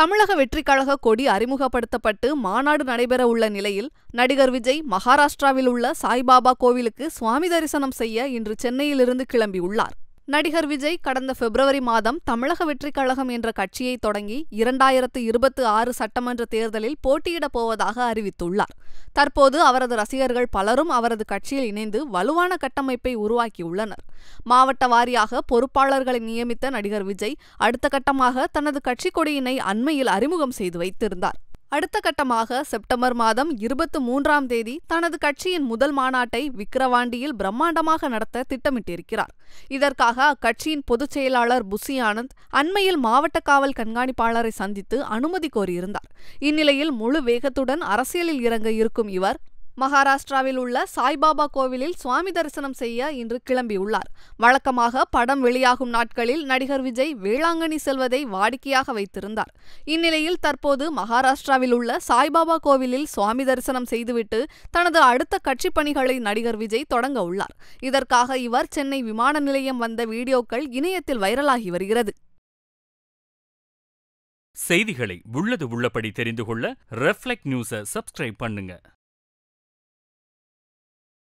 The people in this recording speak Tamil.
தமிழக வெற்றிக் கழக கொடி அறிமுகப்படுத்தப்பட்டு மாநாடு நடைபெற உள்ள நிலையில் நடிகர் விஜய் மகாராஷ்டிராவில் உள்ள சாய்பாபா கோவிலுக்கு சுவாமி தரிசனம் செய்ய இன்று சென்னையிலிருந்து கிளம்பியுள்ளார் நடிகர் விஜய் கடந்த பிப்ரவரி மாதம் தமிழக வெற்றிக் கழகம் என்ற கட்சியை தொடங்கி இரண்டாயிரத்து இருபத்தி ஆறு சட்டமன்ற தேர்தலில் போட்டியிடப் போவதாக அறிவித்துள்ளார் தற்போது அவரது ரசிகர்கள் பலரும் அவரது கட்சியில் இணைந்து வலுவான கட்டமைப்பை உருவாக்கியுள்ளனர் மாவட்ட வாரியாக பொறுப்பாளர்களை நியமித்த நடிகர் விஜய் அடுத்த கட்டமாக தனது கட்சிக் கொடியினை அண்மையில் அறிமுகம் செய்து வைத்திருந்தார் அடுத்த கட்டமாக செப்டம்பர் மாதம் இருபத்தி மூன்றாம் தேதி தனது கட்சியின் முதல் மாநாட்டை விக்கிரவாண்டியில் பிரம்மாண்டமாக நடத்த திட்டமிட்டிருக்கிறார் இதற்காக அக்கட்சியின் பொதுச் செயலாளர் புசி ஆனந்த் அண்மையில் மாவட்ட காவல் கண்காணிப்பாளரை சந்தித்து அனுமதி கோரியிருந்தார் இந்நிலையில் முழு வேகத்துடன் அரசியலில் இறங்க இருக்கும் இவர் மகாராஷ்டிராவில் உள்ள சாய்பாபா கோவிலில் சுவாமி தரிசனம் செய்ய இன்று கிளம்பியுள்ளார் வழக்கமாக படம் வெளியாகும் நாட்களில் நடிகர் விஜய் வேளாங்கண்ணி செல்வதை வாடிக்கையாக வைத்திருந்தார் இந்நிலையில் தற்போது மகாராஷ்டிராவில் உள்ள சாய்பாபா கோவிலில் சுவாமி தரிசனம் செய்துவிட்டு தனது அடுத்த கட்சிப் பணிகளை நடிகர் விஜய் தொடங்க உள்ளார் இதற்காக இவர் சென்னை விமான நிலையம் வந்த வீடியோக்கள் இணையத்தில் வைரலாகி வருகிறது செய்திகளை உள்ளது உள்ளபடி தெரிந்து கொள்ள ரெஃப்ளெக்ட் நியூஸை சப்ஸ்கிரைப் பண்ணுங்க